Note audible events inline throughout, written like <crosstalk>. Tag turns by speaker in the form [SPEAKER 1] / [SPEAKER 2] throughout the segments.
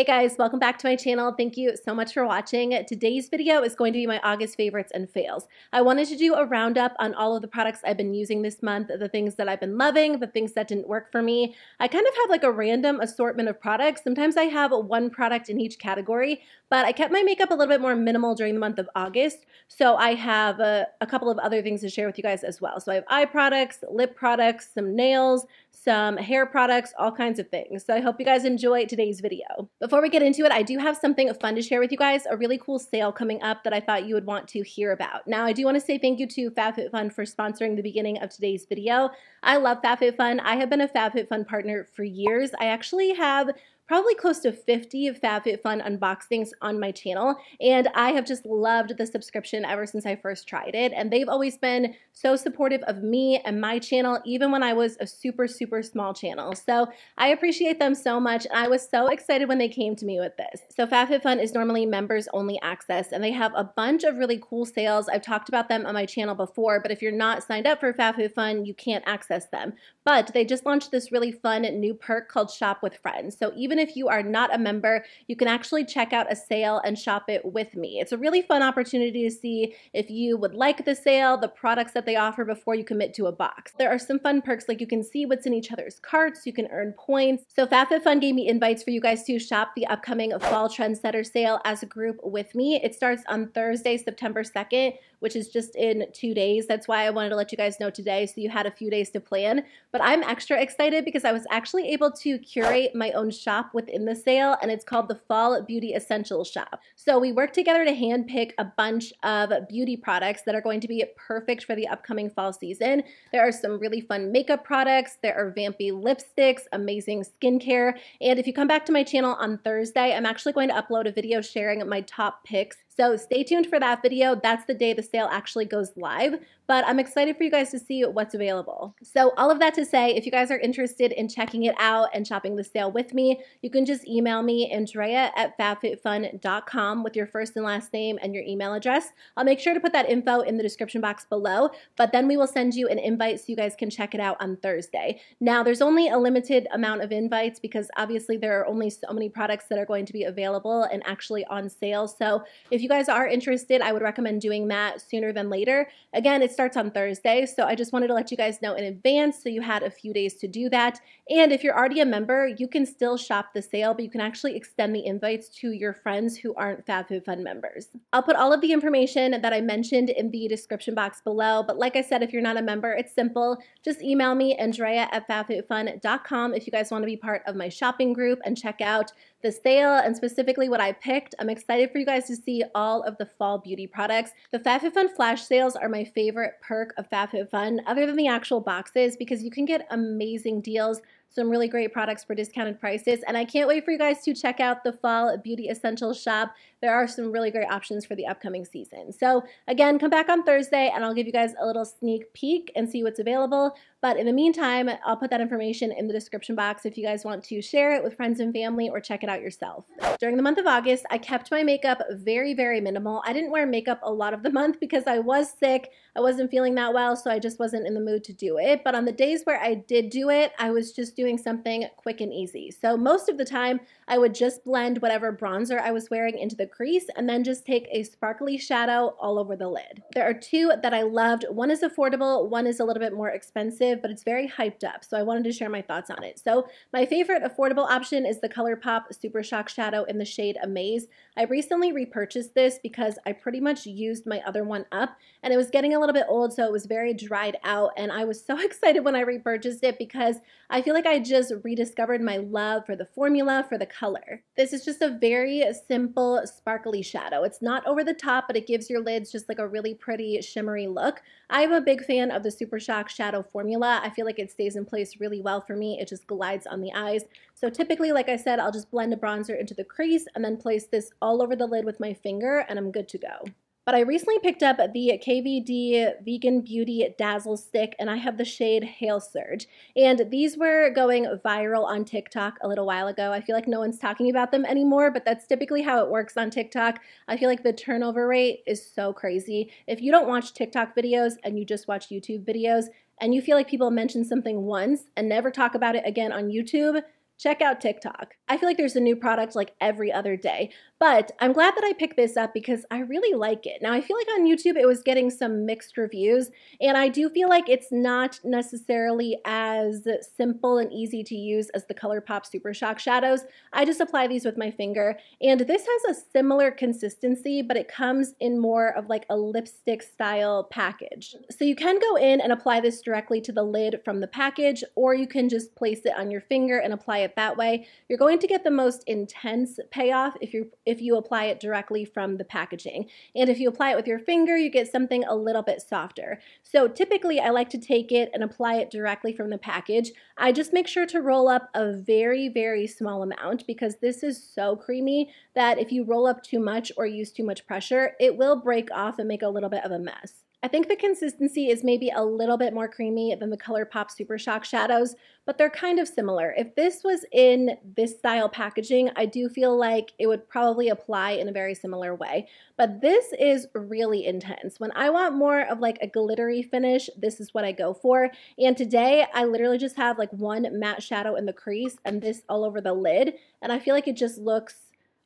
[SPEAKER 1] Hey guys, welcome back to my channel. Thank you so much for watching. Today's video is going to be my August favorites and fails. I wanted to do a roundup on all of the products I've been using this month, the things that I've been loving, the things that didn't work for me. I kind of have like a random assortment of products. Sometimes I have one product in each category, but I kept my makeup a little bit more minimal during the month of August. So I have a, uh, a couple of other things to share with you guys as well. So I have eye products, lip products, some nails, some hair products, all kinds of things. So I hope you guys enjoy today's video. Before we get into it, I do have something fun to share with you guys, a really cool sale coming up that I thought you would want to hear about. Now, I do want to say thank you to FabFitFun for sponsoring the beginning of today's video. I love FabFitFun. I have been a FabFitFun partner for years. I actually have probably close to 50 FabFitFun unboxings on my channel, and I have just loved the subscription ever since I first tried it, and they've always been so supportive of me and my channel, even when I was a super, super small channel. So I appreciate them so much, and I was so excited when they came to me with this. So FabFitFun is normally members only access, and they have a bunch of really cool sales. I've talked about them on my channel before, but if you're not signed up for FabFitFun, you can't access them. But they just launched this really fun new perk called Shop with Friends. So even if you are not a member, you can actually check out a sale and shop it with me. It's a really fun opportunity to see if you would like the sale, the products that they offer before you commit to a box. There are some fun perks like you can see what's in each other's carts, you can earn points. So FabFitFun gave me invites for you guys to shop the upcoming Fall Trendsetter sale as a group with me. It starts on Thursday, September 2nd, which is just in two days. That's why I wanted to let you guys know today so you had a few days to plan. But I'm extra excited because I was actually able to curate my own shop within the sale, and it's called the Fall Beauty Essentials Shop. So we work together to handpick a bunch of beauty products that are going to be perfect for the upcoming fall season. There are some really fun makeup products, there are vampy lipsticks, amazing skincare, and if you come back to my channel on Thursday, I'm actually going to upload a video sharing my top picks. So stay tuned for that video. That's the day the sale actually goes live but I'm excited for you guys to see what's available. So all of that to say, if you guys are interested in checking it out and shopping the sale with me, you can just email me, Andrea at FabFitFun.com with your first and last name and your email address. I'll make sure to put that info in the description box below, but then we will send you an invite so you guys can check it out on Thursday. Now, there's only a limited amount of invites because obviously there are only so many products that are going to be available and actually on sale. So if you guys are interested, I would recommend doing that sooner than later. Again, it's starts on Thursday, so I just wanted to let you guys know in advance so you had a few days to do that. And if you're already a member, you can still shop the sale, but you can actually extend the invites to your friends who aren't FabFitFun members. I'll put all of the information that I mentioned in the description box below, but like I said, if you're not a member, it's simple. Just email me, Andrea at FabFitFun.com if you guys want to be part of my shopping group and check out the sale and specifically what I picked. I'm excited for you guys to see all of the fall beauty products. The FabFitFun flash sales are my favorite perk of FabFitFun other than the actual boxes because you can get amazing deals some really great products for discounted prices. And I can't wait for you guys to check out the Fall Beauty Essentials shop. There are some really great options for the upcoming season. So again, come back on Thursday and I'll give you guys a little sneak peek and see what's available. But in the meantime, I'll put that information in the description box if you guys want to share it with friends and family or check it out yourself. During the month of August, I kept my makeup very, very minimal. I didn't wear makeup a lot of the <laughs> month because I was sick. I wasn't feeling that well, so I just wasn't in the mood to do it. But on the days where I did do it, I was just doing something quick and easy. So most of the time, I would just blend whatever bronzer I was wearing into the crease and then just take a sparkly shadow all over the lid. There are two that I loved. One is affordable, one is a little bit more expensive expensive, but it's very hyped up, so I wanted to share my thoughts on it. So my favorite affordable option is the ColourPop Super Shock Shadow in the shade Amaze. I recently repurchased this because I pretty much used my other one up, and it was getting a little bit old, so it was very dried out, and I was so <laughs> excited when I repurchased it because I feel like I just rediscovered my love for the formula, for the color. This is just a very simple, sparkly shadow. It's not over the top, but it gives your lids just like a really pretty shimmery look. I'm a big fan of the Super Shock Shadow formula. I feel like it stays in place really well for me. It just glides on the eyes. So typically, like I said, I'll just blend a bronzer into the crease and then place this all over the lid with my finger and I'm good to go. But I recently picked up the KVD Vegan Beauty Dazzle Stick and I have the shade Hail Surge. And these were going viral on TikTok a little while ago. I feel like no one's talking about them anymore, but that's typically how it works on TikTok. I feel like the turnover rate is so crazy. If you don't watch TikTok videos and you just watch YouTube videos and you feel like people mention something once and never talk about it again on YouTube, check out TikTok. I feel like there's a new product like every other day. But I'm glad that I picked this up because I really like it. Now, I feel like on YouTube it was getting some mixed reviews, and I do feel like it's not necessarily as simple and easy to use as the ColourPop Super Shock Shadows. I just apply these with my finger, and this has a similar consistency, but it comes in more of like a lipstick style package. So you can go in and apply this directly to the lid from the package, or you can just place it on your finger and apply it that way. You're going to get the most intense payoff if you if you apply it directly from the packaging. And if you apply it with your finger, you get something a little bit softer. So typically I like to take it and apply it directly from the package. I just make sure to roll up a very, very small amount because this is so creamy that if you roll up too much or use too much pressure, it will break off and make a little bit of a mess. I think the consistency is maybe a little bit more creamy than the ColourPop Super Shock shadows, but they're kind of similar. If this was in this style packaging, I do feel like it would probably apply in a very similar way. But this is really intense. When I want more of like a glittery finish, this is what I go for. And today, I literally just have like one matte shadow in the crease and this all over the lid, and I feel like it just looks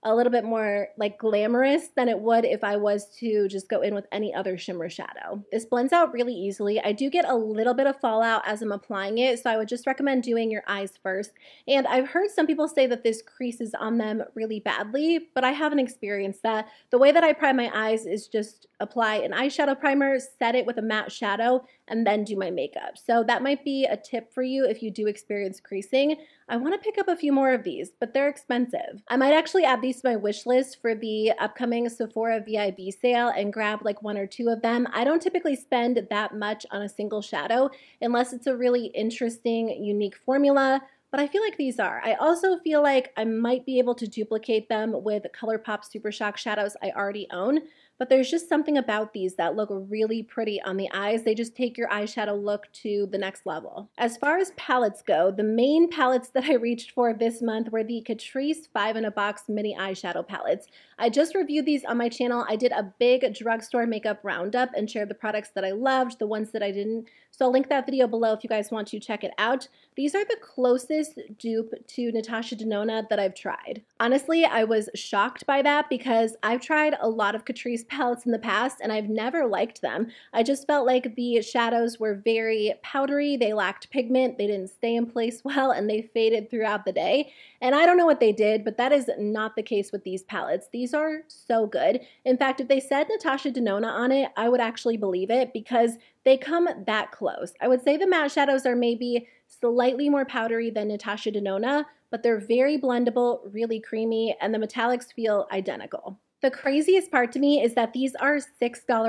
[SPEAKER 1] a little bit more like glamorous than it would if I was to just go in with any other shimmer shadow. This blends out really easily. I do get a little bit of fallout as I'm applying it, so I would just recommend doing your eyes first. And I've heard some people say that this creases on them really badly, but I haven't experienced that. The way that I prime my eyes is just apply an eyeshadow primer, set it with a matte shadow, and then do my makeup. So that might be a tip for you if you do experience creasing. I wanna pick up a few more of these, but they're expensive. I might actually add these increase my wish list for the upcoming Sephora VIB sale and grab like one or two of them. I don't typically spend that much on a single shadow unless it's a really interesting, unique formula, but I feel like these are. I also feel like I might be able to duplicate them with ColourPop Super Shock shadows I already own. But there's just something about these that look really pretty on the eyes. They just take your eyeshadow look to the next level. As far as palettes go, the main palettes that <laughs> I reached for this month were the Catrice 5 in a Box Mini Eyeshadow Palettes. I just reviewed these on my channel. I did a big drugstore makeup roundup and shared the products that I loved, the ones that I didn't. So I'll link that video below if you guys want to check it out. These are the closest dupe to Natasha Denona that I've tried. Honestly, I was shocked by that because I've tried a lot of Catrice palettes in the past, and I've never liked them. I just felt like the shadows were very powdery, they lacked pigment, they didn't stay in place <laughs> well, and they faded throughout the day. And I don't know what they did, but that is not the case with these palettes. These are so good. In fact, if they said Natasha Denona on it, I would actually believe it because they come that close. I would say the matte shadows are maybe slightly more powdery than Natasha Denona, but they're very blendable, really creamy, and the metallics feel identical. The craziest part to me is that these are $6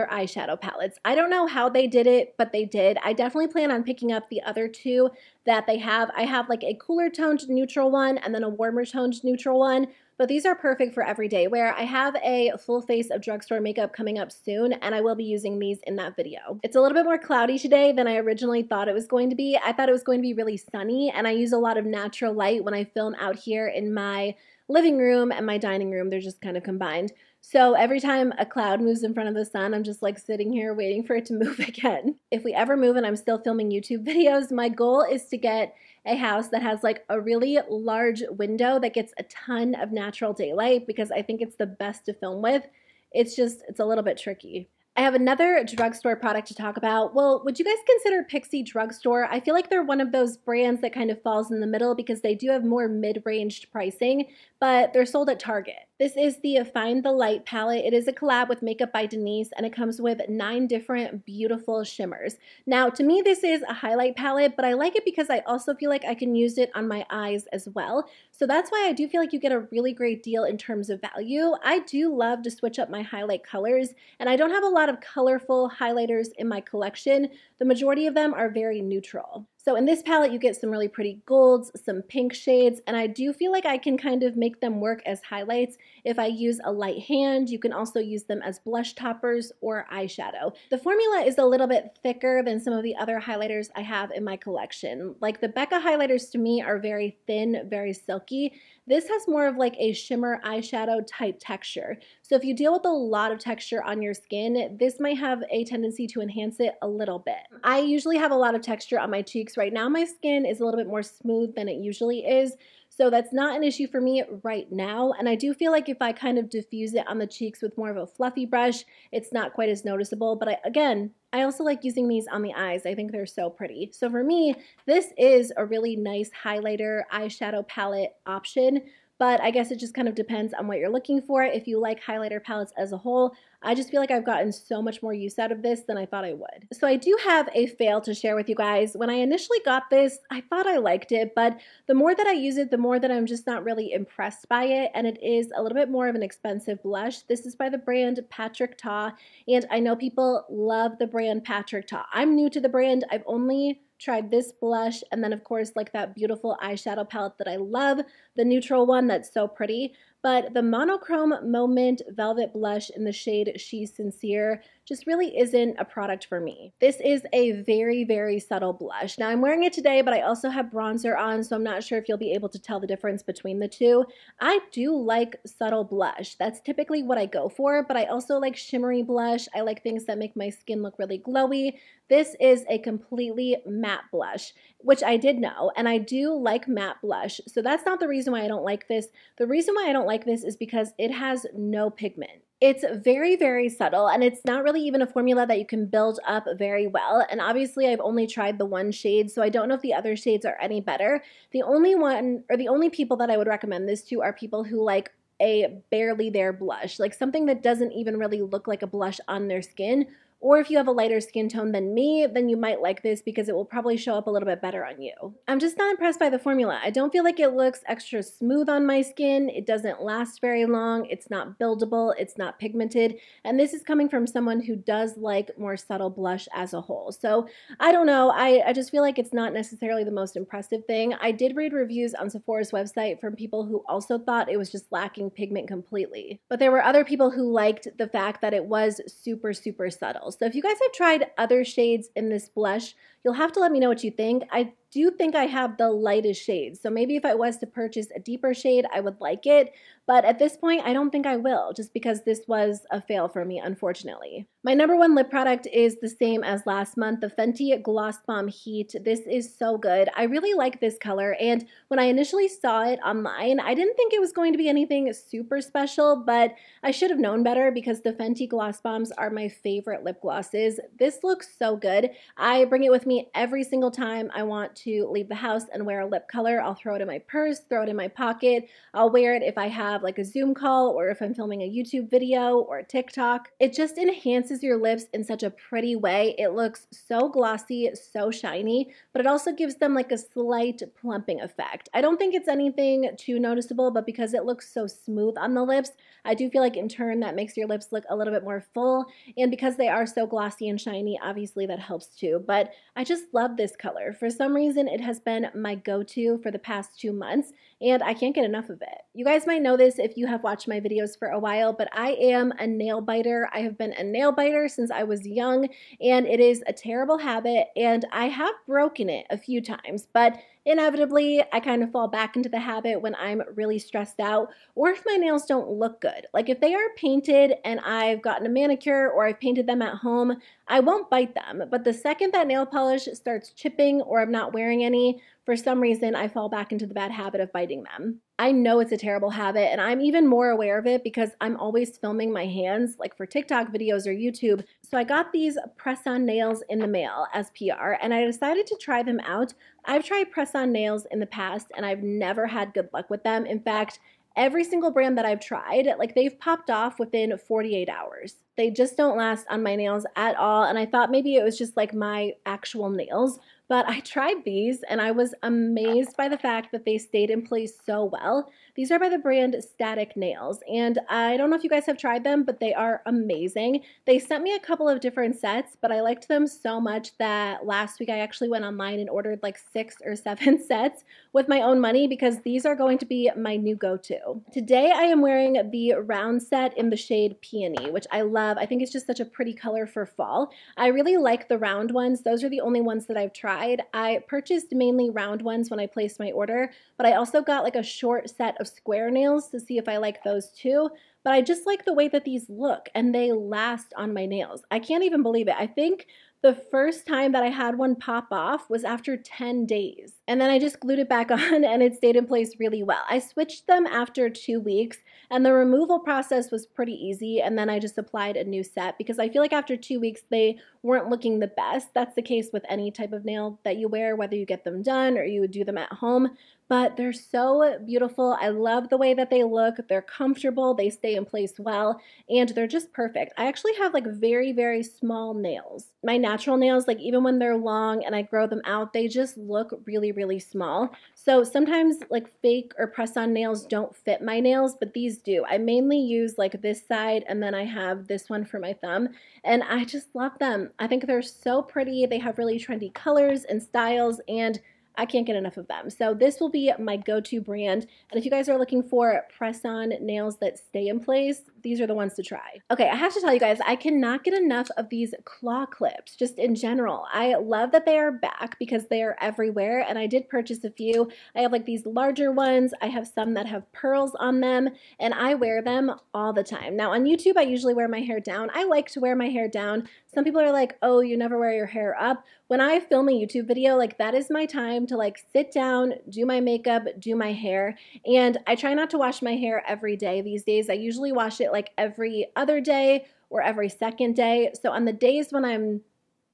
[SPEAKER 1] eyeshadow palettes. I don't know how they did it, but they did. I definitely plan on picking up the other two that they have. I have like a cooler toned neutral one and then a warmer toned neutral one, but these are perfect for everyday wear. I have a full face of drugstore makeup coming up soon, and I will be using these in that video. It's a little bit more cloudy today than I originally thought it was going to be. I thought it was going to be really sunny, and I use a lot of natural light when I film out here in my living room and my dining room. They're just kind of combined. So every time a cloud moves in front of the sun, I'm just like sitting here waiting for it to <laughs> move again. If we ever move and I'm still filming YouTube videos, my goal is to get a house that has like a really large window that gets a ton of natural daylight because I think it's the best to film with. It's just, it's a little bit tricky. I have another drugstore product to talk about. Well, would you guys consider Pixie Drugstore? I feel like they're one of those brands that kind of falls in the middle because they do have more mid-ranged pricing, but they're sold at Target. This is the Find the Light palette. It is a collab with Makeup by Denise and it comes with nine different beautiful shimmers. Now to me this is a highlight palette but I like it because I also feel like I can use it on my eyes as well. So that's why I do feel like you get a really great deal in terms of value. I do love to switch up my highlight colors and I don't have a lot of colorful highlighters in my collection. The majority of them are very neutral. So in this palette, you get some really pretty golds, some pink shades, and I do feel like I can kind of make them work as highlights. If I use a light hand, you can also use them as blush toppers or eyeshadow. The formula is a little bit thicker than some of the other highlighters I have in my collection. Like the Becca highlighters to me are very thin, very silky, this has more of like a shimmer eyeshadow type texture. So if you deal with a lot of texture on your skin, this might have a tendency to enhance it a little bit. I usually have a lot of texture on my cheeks. Right now my skin is a little bit more smooth than it usually is. So that's not an issue for me right now. And I do feel like if I kind of diffuse it on the cheeks with more of a fluffy brush, it's not quite as noticeable. But I, again, I also like using these on the eyes. I think they're so pretty. So for me, this is a really nice highlighter eyeshadow palette option but I guess it just kind of depends on what you're looking for. If you like highlighter palettes as a whole, I just feel like I've gotten so much more use out of this than I thought I would. So I do have a fail to share with you guys. When I initially got this, I thought I liked it, but the more that I use it, the more that I'm just not really impressed by it, and it is a little bit more of an expensive blush. This is by the brand Patrick Ta, and I know people love the brand Patrick Ta. I'm new to the brand. I've only tried this blush and then of course like that beautiful eyeshadow palette that I love, the neutral one that's so pretty, but the monochrome moment velvet blush in the shade She's Sincere just really isn't a product for me. This is a very, very subtle blush. Now I'm wearing it today, but I also have bronzer on, so I'm not sure if you'll be able to tell the difference between the two. I do like subtle blush. That's typically what I go for, but I also like shimmery blush. I like things that make my skin look really glowy. This is a completely matte blush, which I did know, and I do like matte blush. So that's not the reason why I don't like this. The reason why I don't like this is because it has no pigment. It's very, very subtle, and it's not really even a formula that you can build up very well. And obviously, I've only tried the one shade, so I don't know if the other shades are any better. The only one, or the only people that I would recommend this to are people who like a barely there blush, like something that doesn't even really look like a blush on their skin or if you have a lighter skin tone than me, then you might like this because it will probably show up a little bit better on you. I'm just not impressed by the formula. I don't feel like it looks extra smooth on my skin. It doesn't last very long. It's not buildable. It's not pigmented. And this is coming from someone who does like more subtle blush as a whole. So I don't know. I, I just feel like it's not necessarily the most impressive thing. I did read reviews on Sephora's website from people who also thought it was just lacking pigment completely. But there were other people who liked the fact that it was super, super subtle. So if you guys have tried other shades in this blush, you'll have to let me know what you think. I do think I have the lightest shade. So maybe if I was to purchase a deeper shade, I would like it. But at this point, I don't think I will, just because this was a fail for me, unfortunately. My number one lip product is the same as last month, the Fenty Gloss Bomb Heat. This is so good. I really like this color, and when I initially saw it online, I didn't think it was going to be anything super special, but I should have known better because the Fenty Gloss Bombs are my favorite lip glosses. This looks so good. I bring it with me every single time I want to to leave the house and wear a lip color, I'll throw it in my purse, throw it in my pocket. I'll wear it if I have like a Zoom call or if I'm filming a YouTube video or TikTok. It just enhances your lips in such a pretty way. It looks so glossy, so shiny, but it also gives them like a slight plumping effect. I don't think it's anything too noticeable, but because it looks so smooth on the lips, I do feel like in turn that makes your lips look a little bit more full. And because they are so glossy and shiny, obviously that helps too. But I just love this color. For some reason, it has been my go to for the past two months and I can't get enough of it. You guys might know this if you have watched my videos for a while, but I am a nail biter. I have been a nail biter since I was young, and it is a terrible habit, and I have broken it a few times, but inevitably I kind of fall back into the habit when I'm really stressed out or if my nails don't look good. Like if they are painted and I've gotten a manicure or I've painted them at home, I won't bite them. But the second that nail polish starts chipping or I'm not wearing any for some reason, I fall back into the bad habit of biting them. I know it's a terrible habit, and I'm even more aware of it because I'm always filming my hands, like for TikTok videos or YouTube. So I got these press on nails in the mail as PR, and I decided to try them out. I've tried press on nails in the past, and I've never had good luck with them. In fact, every single brand that I've tried, like they've popped off within 48 hours. They just don't last on my nails at all. And I thought maybe it was just like my actual nails, but I tried these and I was amazed by the fact that they stayed in place so well. These are by the brand Static Nails, and I don't know if you guys have tried them, but they are amazing. They sent me a couple of different sets, but I liked them so much that last week I actually went online and ordered like six or seven <laughs> sets with my own money because these are going to be my new go-to. Today I am wearing the round set in the shade Peony, which I love. I think it's just such a pretty color for fall. I really like the round ones. Those are the only ones that I've tried. I purchased mainly round ones when I placed my order, but I also got like a short set of of square nails to see if I like those too, but I just like the way that these look and they last on my nails. I can't even believe it. I think the first time that I had one pop off was after 10 days. And then I just glued it back <laughs> on and it stayed in place really well. I switched them after two weeks and the removal process was pretty easy. And then I just applied a new set because I feel like after two weeks, they weren't looking the best. That's the case with any type of nail that you wear, whether you get them done or you do them at home. But they're so beautiful. I love the way that they look. They're comfortable, they stay in place well, and they're just perfect. I actually have like very, very small nails. My natural nails, like even when they're long and I grow them out, they just look really, really small. So sometimes like fake or press on nails don't fit my nails, but these do. I mainly use like this side and then I have this one for my thumb, and I just love them. I think they're so pretty. They have really trendy colors and styles and I can't get enough of them. So this will be my go-to brand. And if you guys are looking for press-on nails that stay in place, these are the ones to try. Okay, I have to tell you guys, I cannot get enough of these claw clips, just in general. I love that they are back because they are everywhere, and I did purchase a few. I have like these larger ones. I have some that have pearls on them, and I wear them all the time. Now, on YouTube, I usually wear my hair down. I like to wear my hair down. Some people are like, oh, you never wear your hair up. When I film a YouTube video, like that is my time to like sit down, do my makeup, do my hair. And I try not to wash my hair every day these days. I usually wash it like every other day or every second day. So on the days when I'm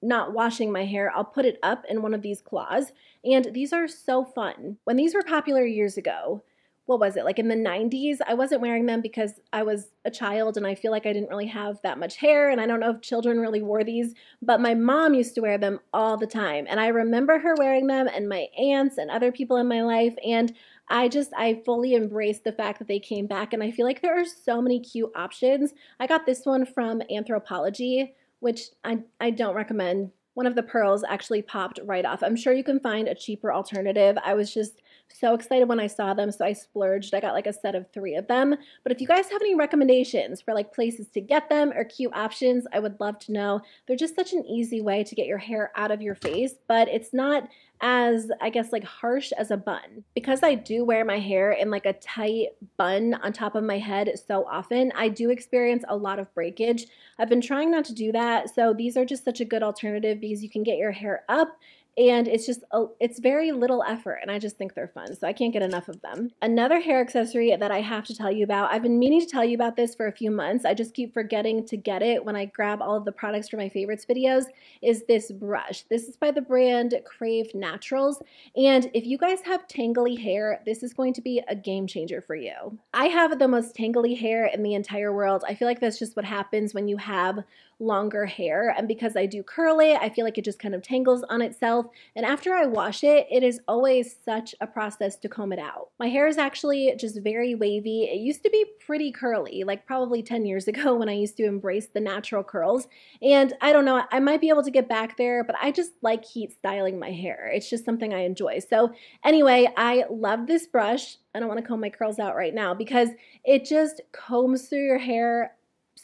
[SPEAKER 1] not washing my hair, I'll put it up in one of these claws. And these are so fun. When these were popular years ago, what was it like in the 90s i wasn't wearing them because i was a child and i feel like i didn't really have that much hair and i don't know if children really wore these but my mom used to wear them all the time and i remember her wearing them and my aunts and other people in my life and i just i fully embraced the fact that they came back and i feel like there are so many cute options i got this one from anthropology which i, I don't recommend one of the pearls actually popped right off. I'm sure you can find a cheaper alternative. I was just so excited when I saw them, so I splurged. I got like a set of three of them. But if you guys have any recommendations for like places to get them or cute options, I would love to know. They're just such an easy way to get your hair out of your face, but it's not as, I guess, like harsh as a bun. Because I do wear my hair in like a tight bun on top of my head so often, I do experience a lot of breakage. I've been trying not to do that, so these are just such a good alternative because you can get your hair up and it's just a, it's very little effort and i just think they're fun so i can't get enough of them another hair accessory that i have to tell you about i've been meaning to tell you about this for a few months i just keep forgetting to get it when i grab all of the products for my favorites videos is this brush this is by the brand crave naturals and if you guys have tangly hair this is going to be a game changer for you i have the most tangly hair in the entire world i feel like that's just what happens when you have longer hair. And because I do curl it, I feel like it just kind of tangles on itself. And after I wash it, it is always such a process to comb it out. My hair is actually just very wavy. It used to be pretty curly, like probably 10 years <laughs> ago when I used to embrace the natural curls. And I don't know, I might be able to get back there, but I just like heat styling my hair. It's just something I enjoy. So anyway, I love this brush. I don't want to comb my curls out right now because it just combs through your hair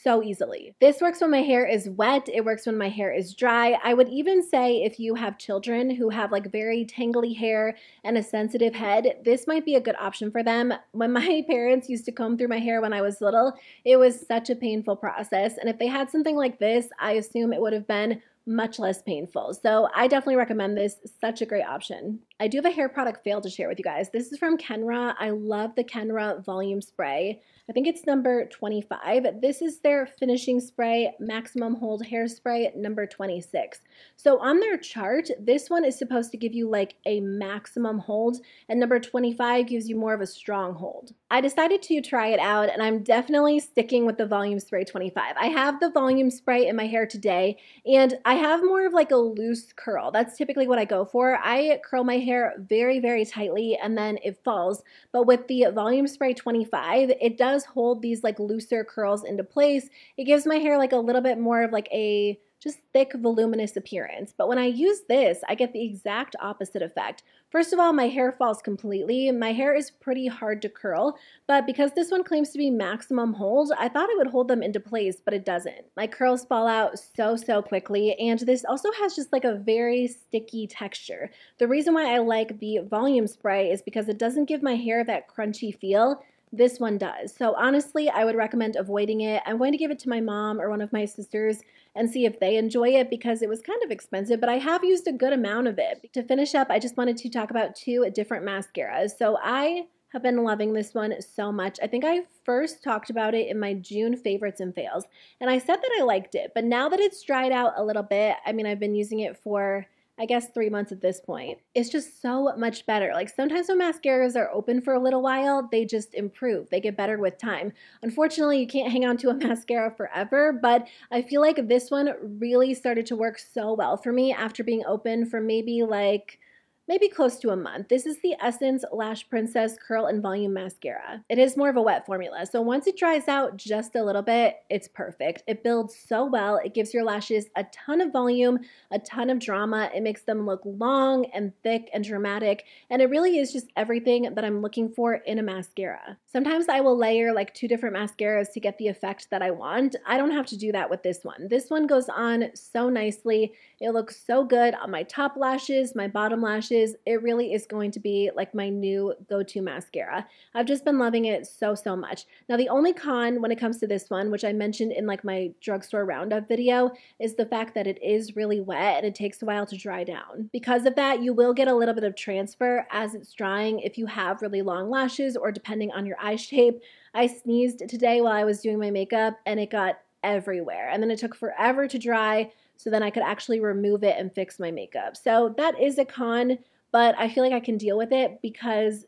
[SPEAKER 1] so easily. This works when my hair is wet, it works when my hair is dry. I would even say if you have children who have like very tangly hair and a sensitive head, this might be a good option for them. When my <laughs> parents used to comb through my hair when I was little, it was such a painful process. And if they had something like this, I assume it would have been much less painful. So I definitely recommend this. Such a great option. I do have a hair product fail to share with you guys. This is from Kenra. I love the Kenra Volume Spray. I think it's number 25. This is their finishing spray, maximum hold hairspray, number 26. So on their chart, this one is supposed to give you like a maximum hold, and number 25 gives you more of a strong hold. I decided to try it out, and I'm definitely sticking with the Volume Spray 25. I have the Volume Spray in my hair today, and I have more of like a loose curl. That's typically what I go for. I curl my hair very, very tightly, and then it falls. But with the Volume Spray 25, it does does hold these like looser curls into place. It gives my hair like a little bit more of like a just thick, voluminous appearance. But when I use this, I get the exact opposite effect. First of all, my hair falls completely. My hair is pretty hard to curl, but because this one claims to be maximum hold, I thought it would hold them into place, but it doesn't. My curls fall out so, so quickly, and this also has just like a very sticky texture. The reason why I like the volume spray is because it doesn't give my hair that crunchy feel this one does. So honestly, I would recommend avoiding it. I'm going to give it to my mom or one of my sisters and see if they enjoy it because it was kind of expensive, but I have used a good amount of it. To finish up, I just wanted to talk about two different mascaras. So I have been loving this one so much. I think I first talked about it in my June favorites and fails, and I said that I liked it, but now that it's dried out a little bit, I mean, I've been using it for I guess three months at this point. It's just so much better. Like sometimes when mascaras are open for a little while, they just improve. They get better with time. Unfortunately, you can't hang on to a <laughs> mascara forever, but I feel like this one really started to work so well for me after being open for maybe like maybe close to a month. This is the Essence Lash Princess Curl and Volume Mascara. It is more of a wet formula, so once it dries out just a little bit, it's perfect. It builds so well. It gives your lashes a ton of volume, a ton of drama. It makes them look long and thick and dramatic, and it really is just everything that I'm looking for in a mascara. Sometimes I will layer like two different mascaras to get the effect that I want. I don't have to do that with this one. This one goes on so nicely. It looks so good on my top lashes, my bottom lashes, it really is going to be like my new go-to mascara. I've just been loving it so, so much. Now, the only con when it comes to this one, which I mentioned in like my drugstore roundup video, is the fact that it is really wet and it takes a while to dry down. Because of that, you will get a little bit of transfer as it's drying if you have really long lashes or depending on your eye shape. I sneezed today while I was doing my makeup and it got everywhere. And then it took forever to dry so then I could actually remove it and fix my makeup. So that is a con, but I feel like I can deal with it because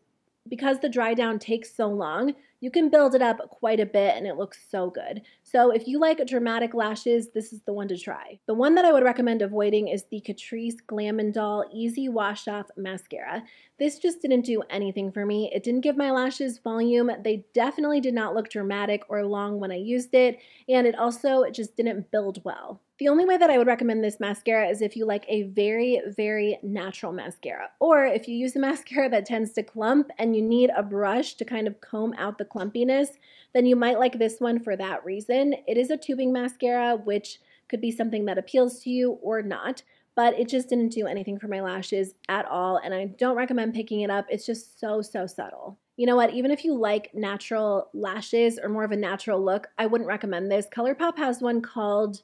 [SPEAKER 1] because the dry down takes so long, you can build it up quite a bit and it looks so good. So if you like dramatic lashes, this is the one to try. The one that I would recommend avoiding is the Catrice Glam and Doll Easy Wash Off Mascara. This just didn't do anything for me. It didn't give my lashes volume. They definitely did not look dramatic or long when I used it, and it also just didn't build well. The only way that I would recommend this mascara is if you like a very, very natural mascara, or if you use a mascara that tends to clump and you need a brush to kind of comb out the clumpiness, then you might like this one for that reason. It is a tubing mascara, which could be something that appeals to you or not, but it just didn't do anything for my lashes at all, and I don't recommend picking it up. It's just so, so subtle you know what, even if you like natural lashes or more of a natural look, I wouldn't recommend this. ColourPop has one called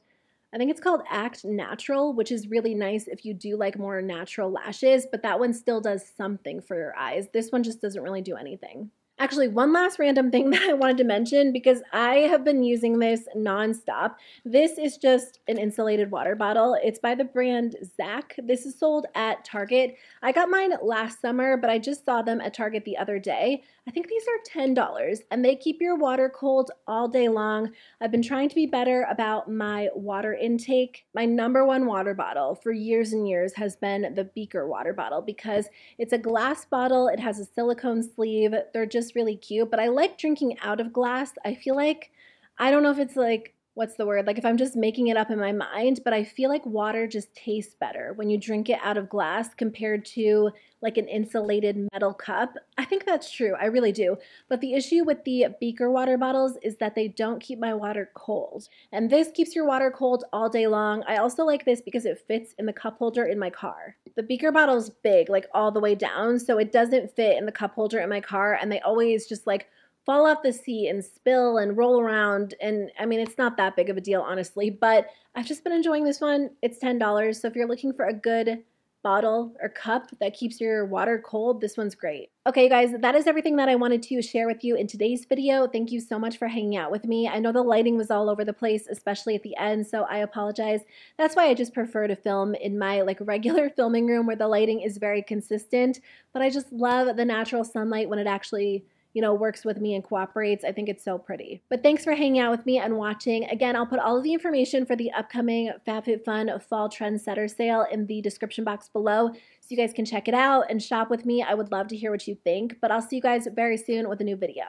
[SPEAKER 1] I think it's called Act Natural, which is really nice if you do like more natural lashes, but that one still does something for your eyes. This one just doesn't really do anything. Actually, one last random thing <laughs> that I wanted to mention because I have been using this nonstop. This is just an insulated water bottle. It's by the brand Zach. This is sold at Target. I got mine last summer, but I just saw them at Target the other day. I think these are $10 and they keep your water cold all day long. I've been trying to be better about my water intake. My number one water bottle for years and years has been the Beaker water bottle because it's a glass bottle, it has a silicone sleeve. They're just really cute, but I like drinking out of glass. I feel like I don't know if it's like what's the word? Like if I'm just making it up in my mind, but I feel like water just tastes better when you drink it out of glass compared to like an insulated metal cup. I think that's true. I really do. But the issue with the beaker water bottles is that they don't keep my water cold. And this keeps your water cold all day long. I also like this because it fits in the cup holder in my car. The beaker bottle's big, like all the way down, so it doesn't fit in the cup holder in my car and they always just like fall off the seat and spill and roll around. And I mean, it's not that big of a deal, honestly, but I've just been enjoying this one. It's $10. So if you're looking for a good bottle or cup that keeps your water cold, this one's great. Okay, guys, that is everything that I wanted to share with you in today's video. Thank you so much for hanging out with me. I know the lighting was all over the place, especially at the end, so I apologize. That's why I just prefer to film in my like regular <laughs> filming room where the lighting is very consistent, but I just love the natural sunlight when it actually you know, works with me and cooperates. I think it's so pretty. But thanks for hanging out with me and watching. Again, I'll put all of the information for the upcoming FabFitFun Fall Trendsetter sale in the description box below so you guys can check it out and shop with me. I would love to hear what you think, but I'll see you guys very soon with a new video.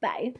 [SPEAKER 1] Bye.